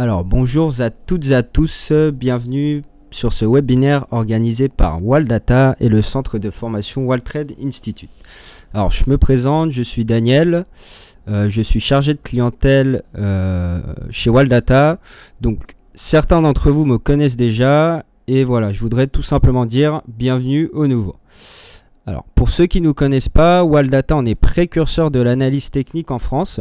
Alors bonjour à toutes et à tous, euh, bienvenue sur ce webinaire organisé par Waldata et le centre de formation Waltrade Institute. Alors je me présente, je suis Daniel, euh, je suis chargé de clientèle euh, chez Waldata. Donc certains d'entre vous me connaissent déjà et voilà, je voudrais tout simplement dire bienvenue au nouveau. Alors pour ceux qui ne nous connaissent pas, Waldata on est précurseur de l'analyse technique en France.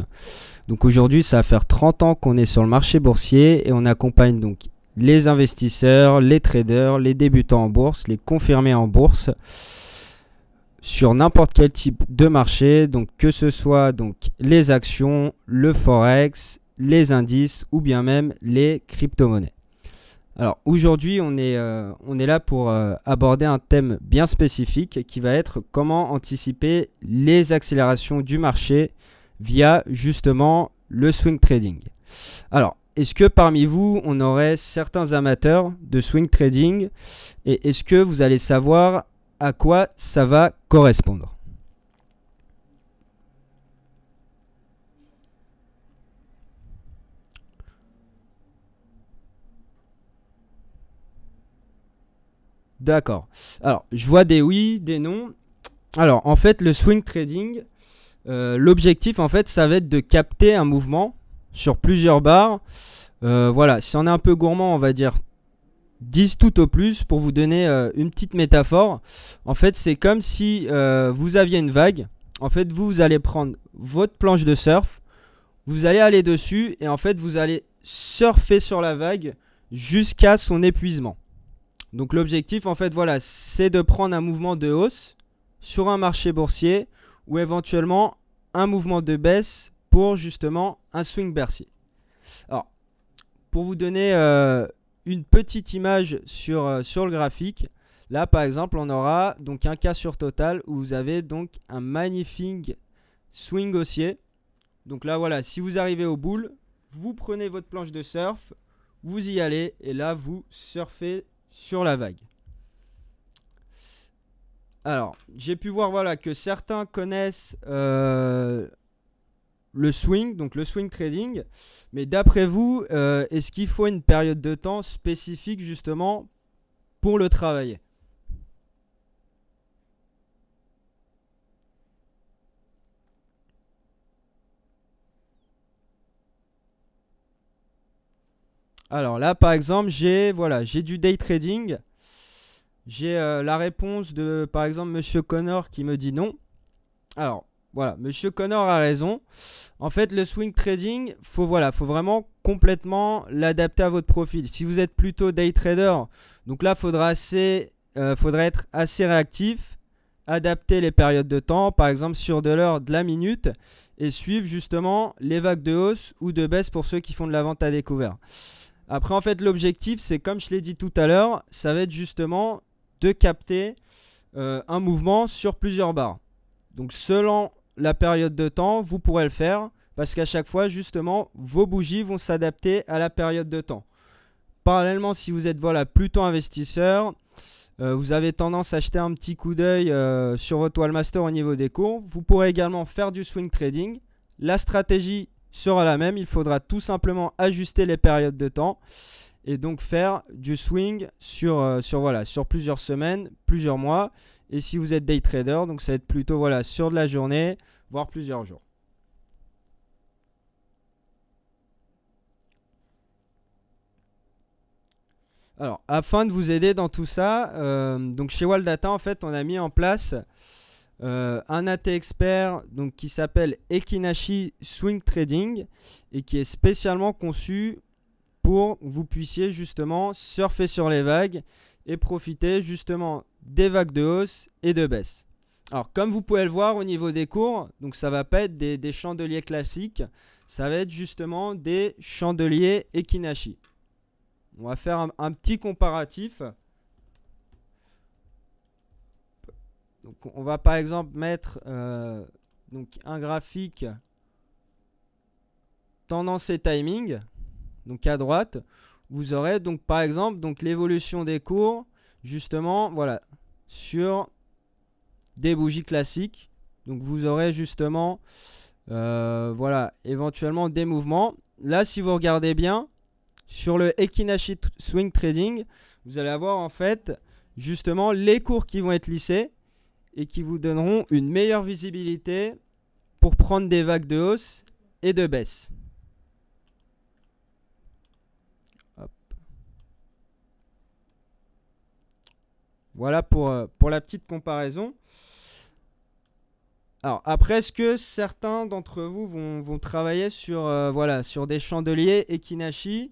Donc aujourd'hui, ça va faire 30 ans qu'on est sur le marché boursier et on accompagne donc les investisseurs, les traders, les débutants en bourse, les confirmés en bourse sur n'importe quel type de marché, donc que ce soit donc les actions, le forex, les indices ou bien même les crypto-monnaies. Alors aujourd'hui, on, est, euh, on est là pour euh, aborder un thème bien spécifique qui va être comment anticiper les accélérations du marché via justement le swing trading. Alors, est-ce que parmi vous, on aurait certains amateurs de swing trading et est-ce que vous allez savoir à quoi ça va correspondre D'accord. Alors, je vois des oui, des non. Alors, en fait, le swing trading, euh, l'objectif, en fait, ça va être de capter un mouvement sur plusieurs barres. Euh, voilà, si on est un peu gourmand, on va dire 10 tout au plus. Pour vous donner euh, une petite métaphore, en fait, c'est comme si vous aviez une vague. En fait, vous, vous allez prendre votre planche de surf, vous allez aller dessus et en fait, vous allez surfer sur la vague jusqu'à son épuisement. Donc l'objectif en fait voilà, c'est de prendre un mouvement de hausse sur un marché boursier ou éventuellement un mouvement de baisse pour justement un swing bercier. Alors, pour vous donner euh, une petite image sur, euh, sur le graphique, là par exemple on aura donc un cas sur total où vous avez donc un magnifique swing haussier. Donc là voilà, si vous arrivez au boule, vous prenez votre planche de surf, vous y allez et là vous surfez sur la vague. Alors, j'ai pu voir voilà, que certains connaissent euh, le swing, donc le swing trading. Mais d'après vous, euh, est-ce qu'il faut une période de temps spécifique justement pour le travailler Alors là, par exemple, j'ai voilà, j'ai du day trading. J'ai euh, la réponse de, par exemple, Monsieur Connor qui me dit non. Alors, voilà, Monsieur Connor a raison. En fait, le swing trading, faut, voilà, faut vraiment complètement l'adapter à votre profil. Si vous êtes plutôt day trader, donc là, faudra assez, euh, faudra être assez réactif, adapter les périodes de temps, par exemple sur de l'heure, de la minute, et suivre justement les vagues de hausse ou de baisse pour ceux qui font de la vente à découvert. Après, en fait, l'objectif, c'est comme je l'ai dit tout à l'heure, ça va être justement de capter euh, un mouvement sur plusieurs barres. Donc selon la période de temps, vous pourrez le faire parce qu'à chaque fois, justement, vos bougies vont s'adapter à la période de temps. Parallèlement, si vous êtes voilà, plutôt investisseur, euh, vous avez tendance à acheter un petit coup d'œil euh, sur votre Wallmaster au niveau des cours. Vous pourrez également faire du swing trading. La stratégie sera la même, il faudra tout simplement ajuster les périodes de temps et donc faire du swing sur, euh, sur, voilà, sur plusieurs semaines, plusieurs mois. Et si vous êtes day trader, donc ça va être plutôt voilà, sur de la journée, voire plusieurs jours. Alors, afin de vous aider dans tout ça, euh, donc chez Waldata, en fait, on a mis en place euh, un AT expert donc, qui s'appelle Ekinashi Swing Trading et qui est spécialement conçu pour que vous puissiez justement surfer sur les vagues et profiter justement des vagues de hausse et de baisse. Alors comme vous pouvez le voir au niveau des cours, donc ça va pas être des, chandeliers classiques, ça va être justement des chandeliers Ekinashi. On va faire un, petit comparatif. Donc on va par exemple mettre euh, donc un graphique tendance et timing donc à droite, vous aurez donc par exemple donc l'évolution des cours justement voilà sur des bougies classiques. Donc vous aurez justement euh, voilà éventuellement des mouvements. Là si vous regardez bien sur le Ekinashi Swing Trading, vous allez avoir en fait justement les cours qui vont être lissés et qui vous donneront une meilleure visibilité pour prendre des vagues de hausse et de baisse. Voilà pour, euh, pour la petite comparaison. Alors après, est-ce que certains d'entre vous vont, travailler sur, euh, voilà, sur des chandeliers Ekinashi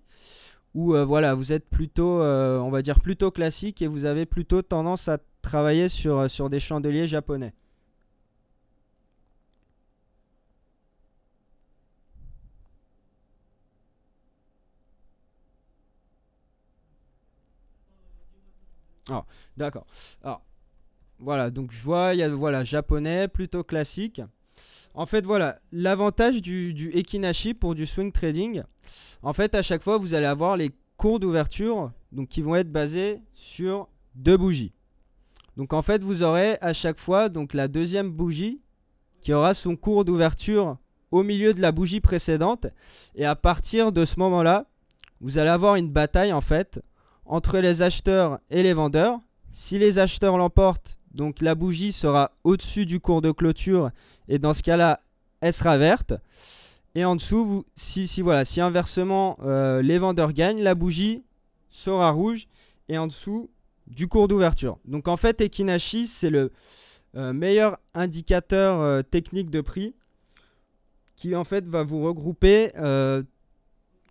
ou euh, voilà, vous êtes plutôt, on va dire plutôt classique et vous avez plutôt tendance à travailler sur, sur des chandeliers japonais Ah, d'accord. Ah, voilà, donc je vois, il y a voilà, japonais, plutôt classique. En fait, voilà, l'avantage du, du Ekinashi pour du swing trading, en fait, à chaque fois, vous allez avoir les cours d'ouverture donc qui vont être basés sur deux bougies. Donc en fait, vous aurez à chaque fois donc la deuxième bougie qui aura son cours d'ouverture au milieu de la bougie précédente et à partir de ce moment-là, vous allez avoir une bataille en fait entre les acheteurs et les vendeurs. Si les acheteurs l'emportent, donc la bougie sera au-dessus du cours de clôture et dans ce cas-là, elle sera verte. Et en dessous, vous, si, si, voilà, si inversement euh, les vendeurs gagnent, la bougie sera rouge et en dessous du cours d'ouverture. Donc en fait, Ekinashi, c'est le euh, meilleur indicateur euh, technique de prix qui en fait va vous regrouper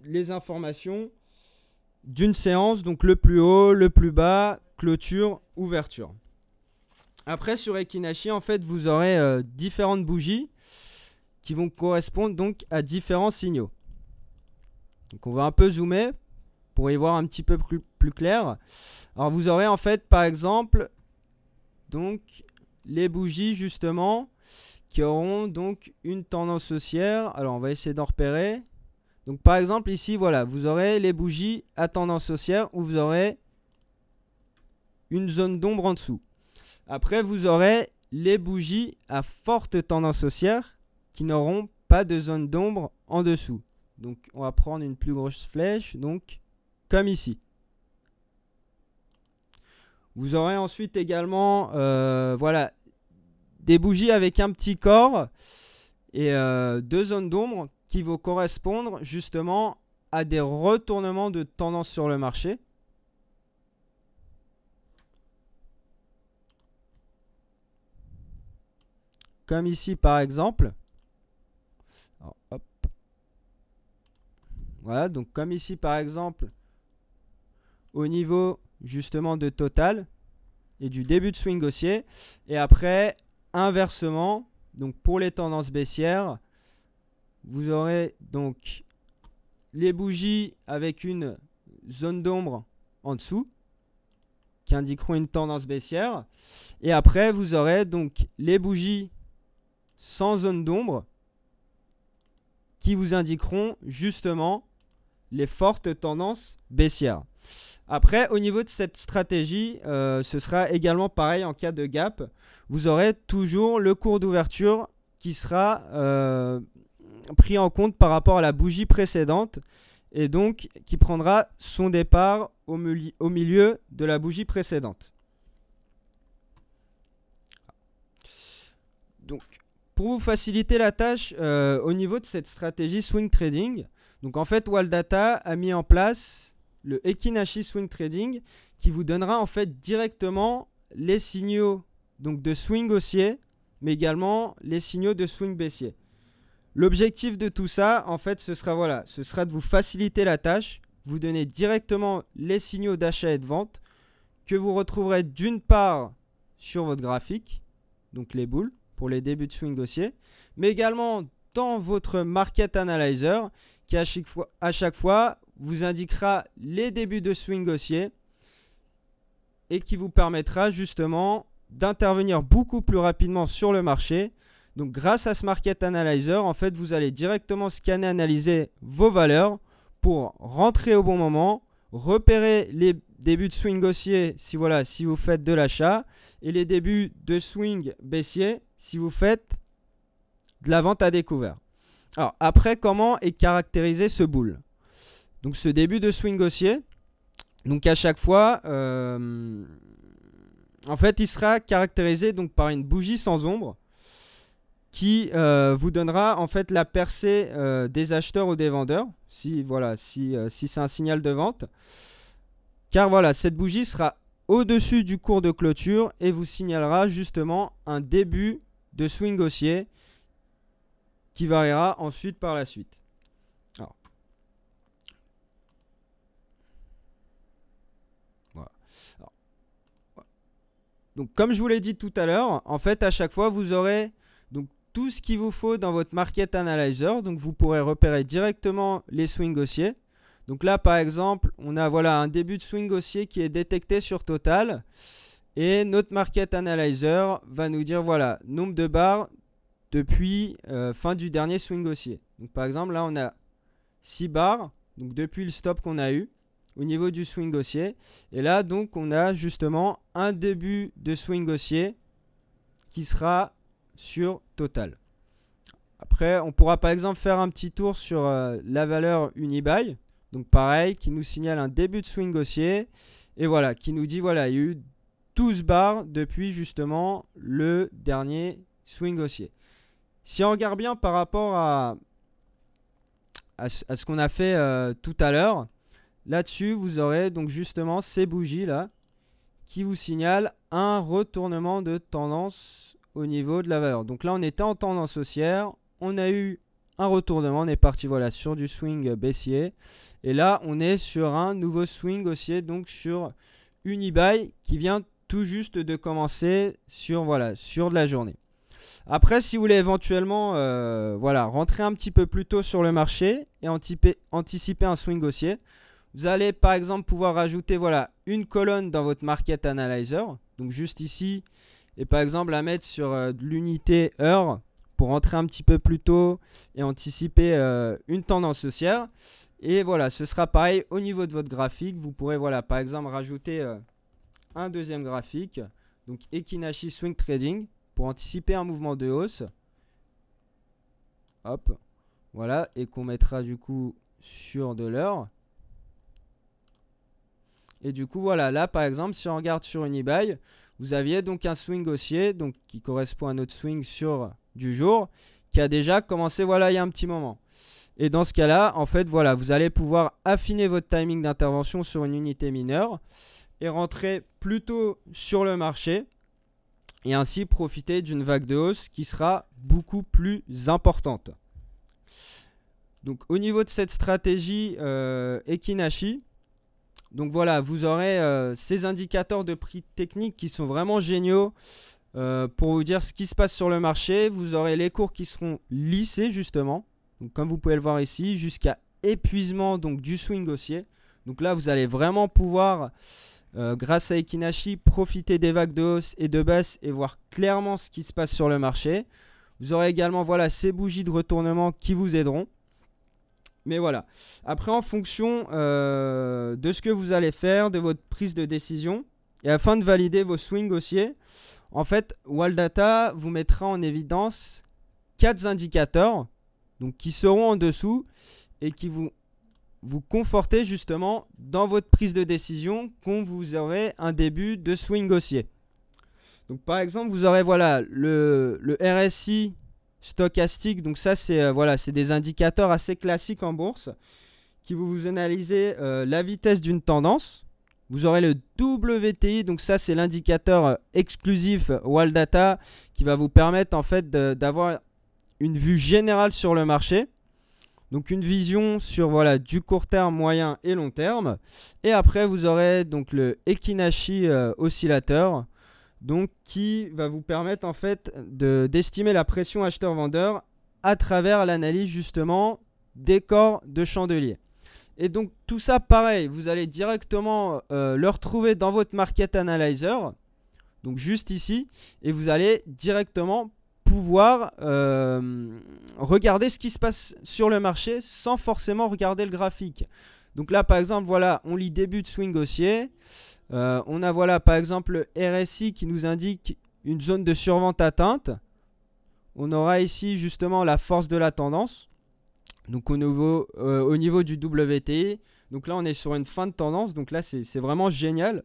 les informations d'une séance, donc le plus haut, le plus bas, clôture, ouverture. Après sur Ekinashi, en fait, vous aurez euh, différentes bougies qui vont correspondre donc à différents signaux. Donc on va un peu zoomer pour y voir un petit peu plus, clair. Alors vous aurez en fait par exemple donc les bougies justement qui auront donc une tendance haussière. Alors on va essayer d'en repérer. Donc par exemple ici, voilà, vous aurez les bougies à tendance haussière où vous aurez une zone d'ombre en dessous. Après, vous aurez les bougies à forte tendance haussière qui n'auront pas de zone d'ombre en dessous. Donc on va prendre une plus grosse flèche, donc comme ici. Vous aurez ensuite également euh, voilà, des bougies avec un petit corps et euh, deux zones d'ombre qui vont correspondre justement à des retournements de tendance sur le marché. Comme ici par exemple. Voilà, donc comme ici par exemple, au niveau justement de total et du début de swing haussier. Et après, inversement, donc pour les tendances baissières, vous aurez donc les bougies avec une zone d'ombre en dessous qui indiqueront une tendance baissière. Et après, vous aurez donc les bougies sans zone d'ombre qui vous indiqueront justement les fortes tendances baissières. Après, au niveau de cette stratégie, euh, ce sera également pareil en cas de gap. Vous aurez toujours le cours d'ouverture qui sera euh, pris en compte par rapport à la bougie précédente et donc qui prendra son départ au, au milieu de la bougie précédente. Donc, pour vous faciliter la tâche euh, au niveau de cette stratégie swing trading, donc en fait Waldata a mis en place le Ekinashi swing trading qui vous donnera en fait directement les signaux donc de swing haussier mais également les signaux de swing baissier. L'objectif de tout ça, en fait, ce sera voilà, ce sera de vous faciliter la tâche, vous donner directement les signaux d'achat et de vente que vous retrouverez d'une part sur votre graphique, donc les boules pour les débuts de swing haussier, mais également dans votre market analyzer qui à chaque fois, à chaque fois vous indiquera les débuts de swing haussier et qui vous permettra justement d'intervenir beaucoup plus rapidement sur le marché donc grâce à ce Market Analyzer, en fait, vous allez directement scanner, analyser vos valeurs pour rentrer au bon moment, repérer les débuts de swing haussier si voilà, si vous faites de l'achat et les débuts de swing baissier si vous faites de la vente à découvert. Alors après comment est caractérisé ce boule Donc ce début de swing haussier, donc à chaque fois euh, en fait, il sera caractérisé donc par une bougie sans ombre qui euh, vous donnera en fait la percée euh, des acheteurs ou des vendeurs, si voilà, euh, si, c'est un signal de vente. Car voilà, cette bougie sera au-dessus du cours de clôture et vous signalera justement un début de swing haussier qui variera ensuite par la suite. Donc comme je vous l'ai dit tout à l'heure, en fait à chaque fois vous aurez tout ce qu'il vous faut dans votre Market Analyzer. Donc vous pourrez repérer directement les swings haussiers. Donc là par exemple, on a voilà un début de swing haussier qui est détecté sur Total. Et notre Market Analyzer va nous dire voilà, nombre de barres depuis euh, fin du dernier swing haussier. Donc par exemple là on a 6 barres donc depuis le stop qu'on a eu au niveau du swing haussier. Et là, donc, on a justement un début de swing haussier qui sera sur total. Après, on pourra par exemple faire un petit tour sur euh, la valeur Unibuy. Donc pareil, qui nous signale un début de swing haussier. Et voilà, qui nous dit, voilà, il y a eu 12 bars depuis justement le dernier swing haussier. Si on regarde bien par rapport à, à ce, qu'on a fait euh, tout à l'heure, là-dessus, vous aurez donc justement ces bougies-là qui vous signalent un retournement de tendance au niveau de la valeur. Donc là, on était en tendance haussière. On a eu un retournement. On est parti voilà, sur du swing baissier. Et là, on est sur un nouveau swing haussier, donc sur unibail qui vient tout juste de commencer sur, voilà, sur de la journée. Après, si vous voulez éventuellement euh, voilà, rentrer un petit peu plus tôt sur le marché et anticiper, anticiper un swing haussier, vous allez par exemple pouvoir rajouter voilà, une colonne dans votre Market Analyzer. Donc juste ici, et par exemple à mettre sur euh, l'unité heure pour rentrer un petit peu plus tôt et anticiper euh, une tendance haussière. Et voilà, ce sera pareil au niveau de votre graphique. Vous pourrez, voilà, par exemple, rajouter euh, un deuxième graphique, donc Ekinashi Swing Trading, pour anticiper un mouvement de hausse. Hop, voilà, et qu'on mettra du coup sur de l'heure. Et du coup, voilà, là par exemple, si on regarde sur une vous aviez donc un swing haussier, donc qui correspond à notre swing sur du jour, qui a déjà commencé voilà il y a un petit moment. Et dans ce cas-là, en fait, voilà, vous allez pouvoir affiner votre timing d'intervention sur une unité mineure et rentrer plutôt sur le marché et ainsi profiter d'une vague de hausse qui sera beaucoup plus importante. Donc au niveau de cette stratégie euh, Ekinashi, donc voilà, vous aurez euh, ces indicateurs de prix techniques qui sont vraiment géniaux euh, pour vous dire ce qui se passe sur le marché. Vous aurez les cours qui seront lissés justement, comme vous pouvez le voir ici, jusqu'à épuisement donc du swing haussier. Donc là, vous allez vraiment pouvoir, euh, grâce à Ekinashi, profiter des vagues de hausse et de baisse et voir clairement ce qui se passe sur le marché. Vous aurez également voilà, ces bougies de retournement qui vous aideront. Mais voilà. Après, en fonction euh, de ce que vous allez faire, de votre prise de décision, et afin de valider vos swings haussiers, en fait, Waldata vous mettra en évidence quatre indicateurs donc, qui seront en dessous et qui vous, vous conforter justement dans votre prise de décision quand vous aurez un début de swing haussier. Donc par exemple, vous aurez voilà le, le RSI stochastique. Donc ça, c'est euh, voilà, c'est des indicateurs assez classiques en bourse qui vous, vous analysez euh, la vitesse d'une tendance. Vous aurez le WTI, donc ça c'est l'indicateur euh, exclusif Wall Data qui va vous permettre en fait d'avoir une vue générale sur le marché. Donc une vision sur voilà du court terme, moyen et long terme. Et après vous aurez donc le Ekinashi oscillateur donc qui va vous permettre en fait d'estimer la pression acheteur-vendeur à travers l'analyse justement des corps de chandelier. Et donc tout ça pareil, vous allez directement euh, le retrouver dans votre Market Analyzer, donc juste ici, et vous allez directement pouvoir euh, regarder ce qui se passe sur le marché sans forcément regarder le graphique. Donc là par exemple, voilà, on lit début de swing haussier. Euh, on a voilà par exemple le RSI qui nous indique une zone de survente atteinte. On aura ici justement la force de la tendance. Donc au niveau, euh, au niveau du WTI. Donc là on est sur une fin de tendance. Donc là c'est vraiment génial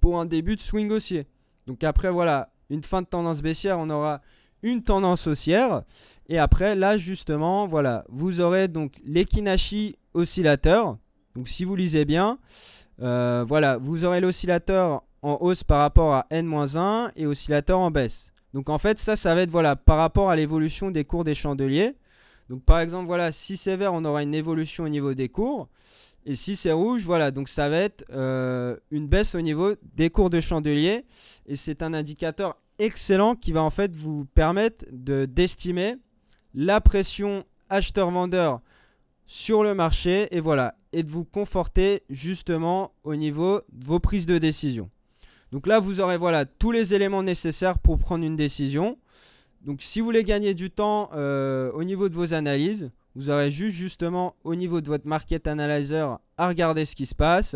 pour un début de swing haussier. Donc après voilà, une fin de tendance baissière, on aura une tendance haussière. Et après là justement, voilà, vous aurez donc l'Ekinashi oscillateur. Donc si vous lisez bien, euh, voilà, vous aurez l'oscillateur en hausse par rapport à n-1 et oscillateur en baisse. Donc en fait, ça, ça va être voilà, par rapport à l'évolution des cours des chandeliers. Donc par exemple, voilà, si c'est vert, on aura une évolution au niveau des cours. Et si c'est rouge, voilà, donc ça va être euh, une baisse au niveau des cours de chandeliers Et c'est un indicateur excellent qui va en fait vous permettre d'estimer la pression acheteur-vendeur sur le marché et voilà, et de vous conforter justement au niveau de vos prises de décision. Donc là, vous aurez voilà tous les éléments nécessaires pour prendre une décision. Donc si vous voulez gagner du temps euh, au niveau de vos analyses, vous aurez juste justement au niveau de votre market analyzer à regarder ce qui se passe.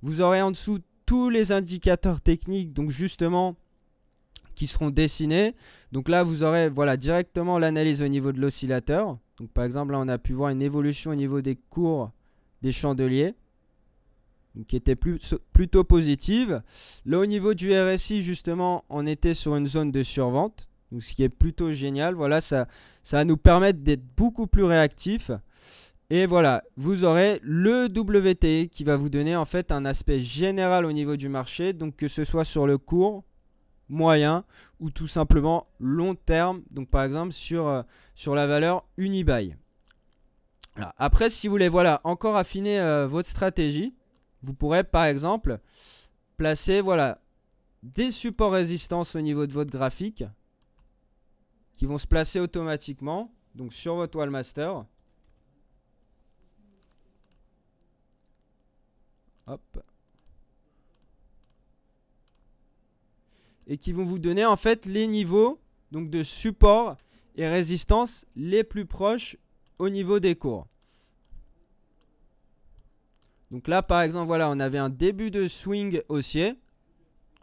Vous aurez en dessous tous les indicateurs techniques, donc justement qui seront dessinés. Donc là, vous aurez voilà directement l'analyse au niveau de l'oscillateur. Donc par exemple, là, on a pu voir une évolution au niveau des cours des chandeliers, qui était plutôt positive. Là, au niveau du RSI, justement, on était sur une zone de survente, donc ce qui est plutôt génial. Voilà, ça, ça va nous permettre d'être beaucoup plus réactifs. Et voilà, vous aurez le WT e qui va vous donner en fait un aspect général au niveau du marché, donc que ce soit sur le cours, moyen ou tout simplement long terme, donc par exemple sur, euh, sur la valeur Unibuy. après, si vous voulez voilà, encore affiner euh, votre stratégie, vous pourrez par exemple placer voilà, des supports résistance au niveau de votre graphique qui vont se placer automatiquement donc sur votre Wallmaster. Hop. et qui vont vous donner en fait les niveaux donc de support et résistance les plus proches au niveau des cours. Donc là par exemple voilà on avait un début de swing haussier.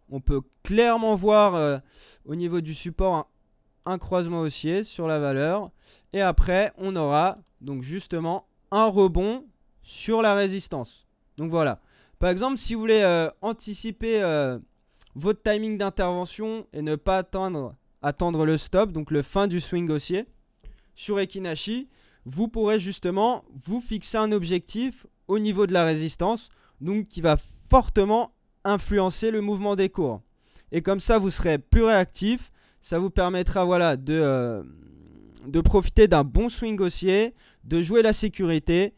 On peut clairement voir euh, au niveau du support un, croisement haussier sur la valeur. Et après on aura donc justement un rebond sur la résistance. Donc voilà. Par exemple, si vous voulez euh, anticiper euh, votre timing d'intervention et ne pas attendre, attendre le stop, donc le fin du swing haussier. Sur Ekinashi, vous pourrez justement vous fixer un objectif au niveau de la résistance, donc qui va fortement influencer le mouvement des cours. Et comme ça, vous serez plus réactif. Ça vous permettra voilà, de, euh, de profiter d'un bon swing haussier, de jouer la sécurité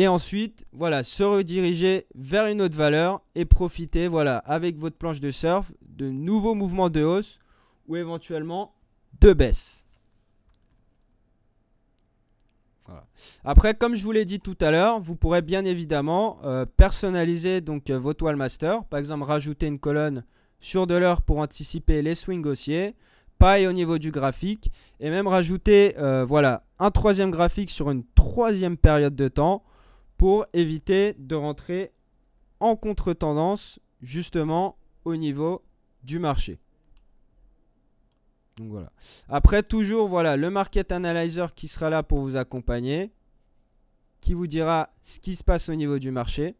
et ensuite, voilà, se rediriger vers une autre valeur et profiter, voilà, avec votre planche de surf, de nouveaux mouvements de hausse ou éventuellement de baisse. Après, comme je vous l'ai dit tout à l'heure, vous pourrez bien évidemment euh, personnaliser donc euh, vos Par exemple, rajouter une colonne sur de l'heure pour anticiper les swings haussiers. Pareil au niveau du graphique. Et même rajouter euh, voilà, un troisième graphique sur une troisième période de temps pour éviter de rentrer en contre-tendance justement au niveau du marché. voilà. Après toujours voilà le market analyzer qui sera là pour vous accompagner, qui vous dira ce qui se passe au niveau du marché.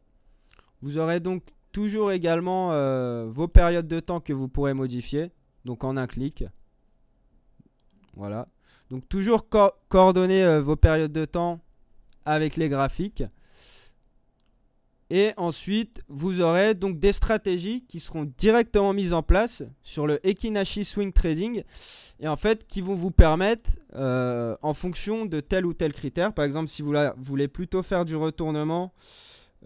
Vous aurez donc toujours également euh, vos périodes de temps que vous pourrez modifier, donc en un clic. Voilà. Donc toujours coordonner euh, vos périodes de temps avec les graphiques. Et ensuite, vous aurez donc des stratégies qui seront directement mises en place sur le Ekinashi Swing Trading et en fait qui vont vous permettre, euh, en fonction de tel ou tel critère, par exemple si vous voulez plutôt faire du retournement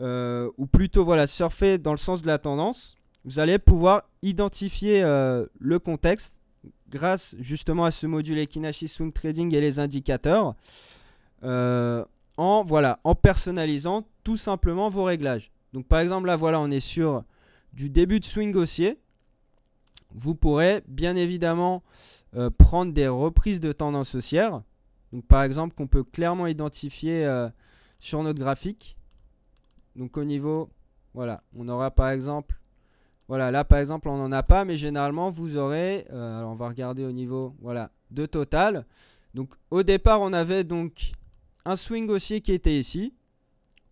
euh, ou plutôt voilà surfer dans le sens de la tendance, vous allez pouvoir identifier euh, le contexte grâce justement à ce module Ekinashi Swing Trading et les indicateurs en voilà en personnalisant tout simplement vos réglages. Donc par exemple là voilà on est sur du début de swing haussier. Vous pourrez bien évidemment euh, prendre des reprises de tendance haussière. Donc par exemple qu'on peut clairement identifier euh, sur notre graphique. Donc au niveau, voilà, on aura par exemple, voilà, là par exemple on n'en a pas, mais généralement vous aurez, euh, alors on va regarder au niveau, voilà, de total. Donc au départ on avait donc un swing haussier qui était ici,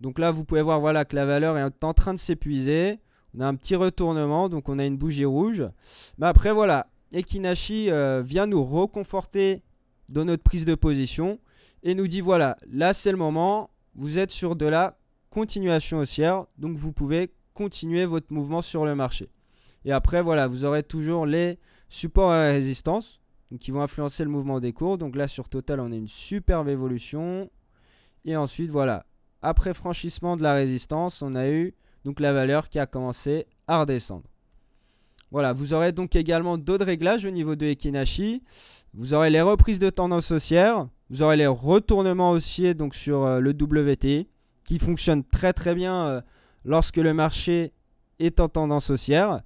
donc là, vous pouvez voir voilà, que la valeur est en train de s'épuiser. On a un petit retournement, donc on a une bougie rouge. Mais après, voilà, Ekinashi euh, vient nous reconforter dans notre prise de position et nous dit voilà, là c'est le moment, vous êtes sur de la continuation haussière, donc vous pouvez continuer votre mouvement sur le marché. Et après, voilà, vous aurez toujours les supports et résistances qui vont influencer le mouvement des cours. Donc là, sur Total, on a une superbe évolution. Et ensuite, voilà, après franchissement de la résistance, on a eu donc la valeur qui a commencé à redescendre. Voilà, vous aurez donc également d'autres réglages au niveau de Ekinashi. Vous aurez les reprises de tendance haussière, vous aurez les retournements haussiers donc sur euh, le WT qui fonctionne très très bien euh, lorsque le marché est en tendance haussière.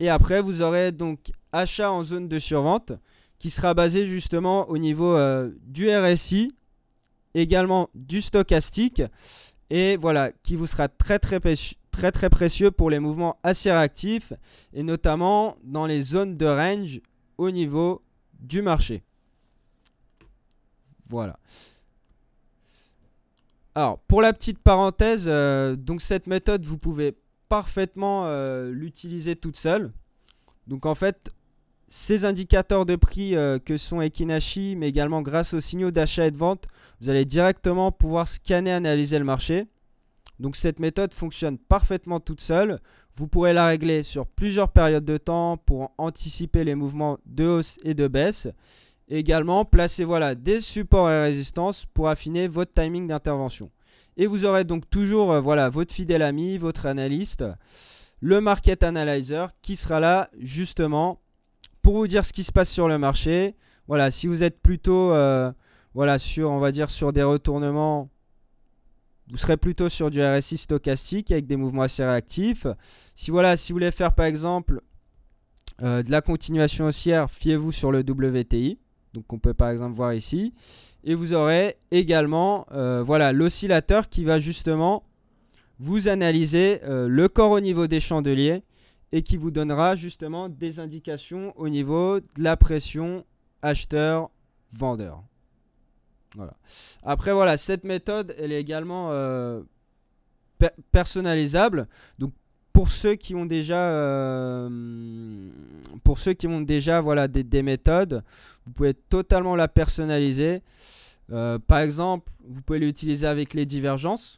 Et après, vous aurez donc achat en zone de survente qui sera basé justement au niveau euh, du RSI également du stochastique et voilà, qui vous sera très très, très très précieux pour les mouvements assez réactifs et notamment dans les zones de range au niveau du marché. Voilà. Alors, pour la petite parenthèse, euh, donc cette méthode, vous pouvez parfaitement euh, l'utiliser toute seule. Donc en fait, ces indicateurs de prix euh, que sont Ekinashi, mais également grâce aux signaux d'achat et de vente, vous allez directement pouvoir scanner, et analyser le marché. Donc cette méthode fonctionne parfaitement toute seule. Vous pourrez la régler sur plusieurs périodes de temps pour anticiper les mouvements de hausse et de baisse. Également, placez voilà, des supports et résistances pour affiner votre timing d'intervention. Et vous aurez donc toujours euh, voilà, votre fidèle ami, votre analyste, le market analyzer qui sera là justement pour vous dire ce qui se passe sur le marché, voilà, si vous êtes plutôt euh, voilà, sur, on va dire, sur des retournements, vous serez plutôt sur du RSI stochastique avec des mouvements assez réactifs. Si voilà, si vous voulez faire par exemple euh, de la continuation haussière, fiez-vous sur le WTI. Donc on peut par exemple voir ici. Et vous aurez également euh, voilà l'oscillateur qui va justement vous analyser le corps au niveau des chandeliers et qui vous donnera justement des indications au niveau de la pression acheteur-vendeur. Voilà. Après, voilà, cette méthode, elle est également euh, personnalisable. Donc, pour ceux qui ont déjà, euh, pour ceux qui ont déjà voilà, des, méthodes, vous pouvez totalement la personnaliser. Euh, par exemple, vous pouvez l'utiliser avec les divergences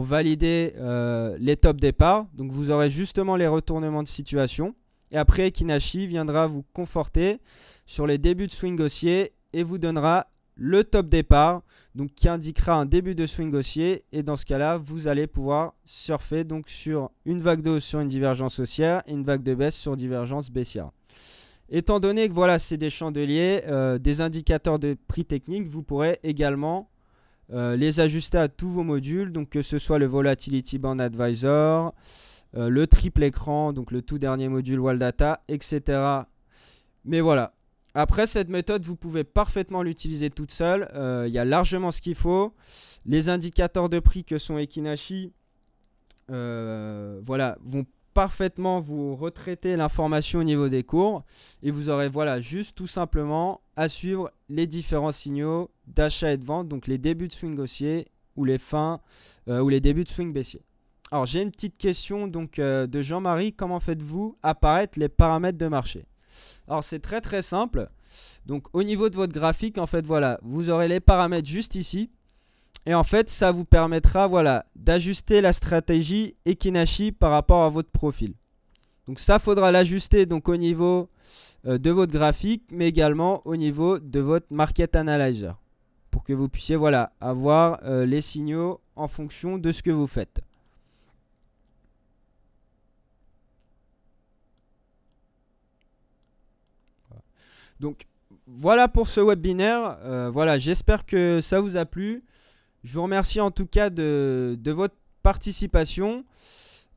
valider euh, les top départ Donc vous aurez justement les retournements de situation. Et après, Kinashi viendra vous conforter sur les débuts de swing haussier et vous donnera le top départ, donc qui indiquera un début de swing haussier. Et dans ce cas-là, vous allez pouvoir surfer donc sur une vague de sur une divergence haussière et une vague de baisse sur divergence baissière. Étant donné que voilà, c'est des chandeliers, euh, des indicateurs de prix technique, vous pourrez également euh, les ajuster à tous vos modules, donc que ce soit le Volatility Band Advisor, euh, le triple écran, donc le tout dernier module Wall Data, etc. Mais voilà. Après, cette méthode, vous pouvez parfaitement l'utiliser toute seule. Euh, il y a largement ce qu'il faut. Les indicateurs de prix que sont Ekinashi voilà, vont parfaitement vous retraiter l'information au niveau des cours et vous aurez voilà juste tout simplement à suivre les différents signaux d'achat et de vente, donc les débuts de swing haussier ou les fins euh, ou les débuts de swing baissier. Alors j'ai une petite question donc euh, de Jean-Marie, comment faites-vous apparaître les paramètres de marché Alors c'est très très simple. Donc au niveau de votre graphique en fait voilà, vous aurez les paramètres juste ici et en fait, ça vous permettra voilà, d'ajuster la stratégie Ekinashi par rapport à votre profil. Donc ça, faudra l'ajuster au niveau euh, de votre graphique, mais également au niveau de votre market analyzer, pour que vous puissiez voilà, avoir euh, les signaux en fonction de ce que vous faites. Donc voilà pour ce webinaire. Euh, voilà, j'espère que ça vous a plu. Je vous remercie en tout cas de, votre participation.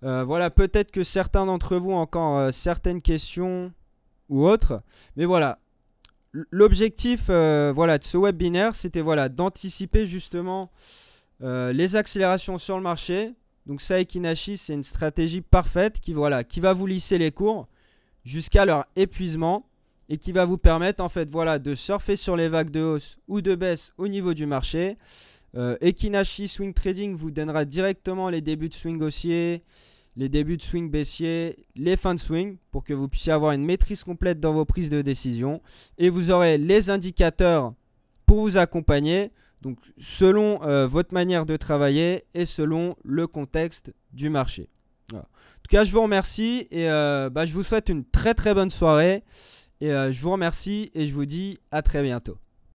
Euh, voilà, peut-être que certains d'entre vous ont encore euh, certaines questions ou autres. Mais voilà, l'objectif euh, voilà, de ce webinaire, c'était voilà, d'anticiper justement les accélérations sur le marché. Donc ça, Ekinashi, c'est une stratégie parfaite qui, voilà, qui va vous lisser les cours jusqu'à leur épuisement et qui va vous permettre en fait voilà, de surfer sur les vagues de hausse ou de baisse au niveau du marché euh, Ekinashi Swing Trading vous donnera directement les débuts de swing haussier, les débuts de swing baissier, les fins de swing pour que vous puissiez avoir une maîtrise complète dans vos prises de décision. Et vous aurez les indicateurs pour vous accompagner, donc selon euh, votre manière de travailler et selon le contexte du marché. En tout cas, je vous remercie et euh, bah, je vous souhaite une très très bonne soirée. Et je vous remercie et je vous dis à très bientôt.